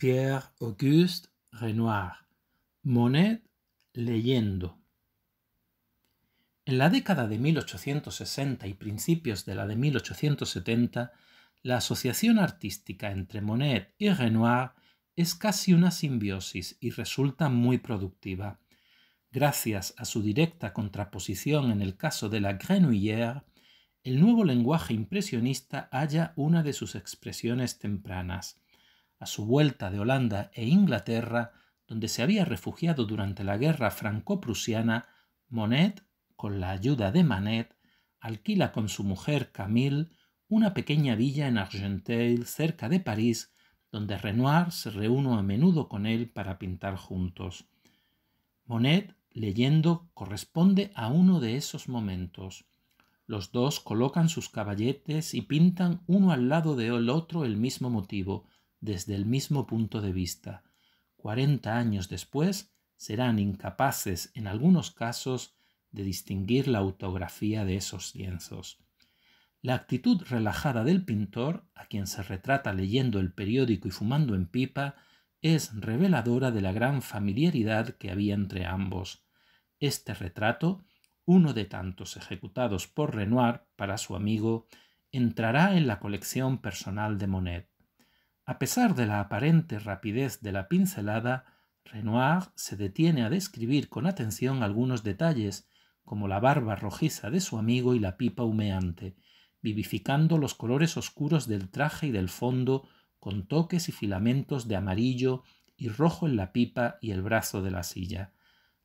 Pierre-Auguste Renoir. Monet leyendo. En la década de 1860 y principios de la de 1870, la asociación artística entre Monet y Renoir es casi una simbiosis y resulta muy productiva. Gracias a su directa contraposición en el caso de la Grenouillère, el nuevo lenguaje impresionista halla una de sus expresiones tempranas a su vuelta de Holanda e Inglaterra, donde se había refugiado durante la guerra franco-prusiana, Monet, con la ayuda de Manet, alquila con su mujer Camille una pequeña villa en Argenteuil, cerca de París, donde Renoir se reúne a menudo con él para pintar juntos. Monet, leyendo, corresponde a uno de esos momentos. Los dos colocan sus caballetes y pintan uno al lado del otro el mismo motivo, desde el mismo punto de vista. Cuarenta años después serán incapaces, en algunos casos, de distinguir la autografía de esos lienzos. La actitud relajada del pintor, a quien se retrata leyendo el periódico y fumando en pipa, es reveladora de la gran familiaridad que había entre ambos. Este retrato, uno de tantos ejecutados por Renoir para su amigo, entrará en la colección personal de Monet. A pesar de la aparente rapidez de la pincelada, Renoir se detiene a describir con atención algunos detalles, como la barba rojiza de su amigo y la pipa humeante, vivificando los colores oscuros del traje y del fondo con toques y filamentos de amarillo y rojo en la pipa y el brazo de la silla.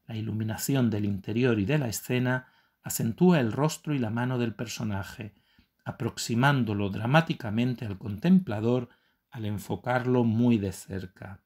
La iluminación del interior y de la escena acentúa el rostro y la mano del personaje, aproximándolo dramáticamente al contemplador al enfocarlo muy de cerca.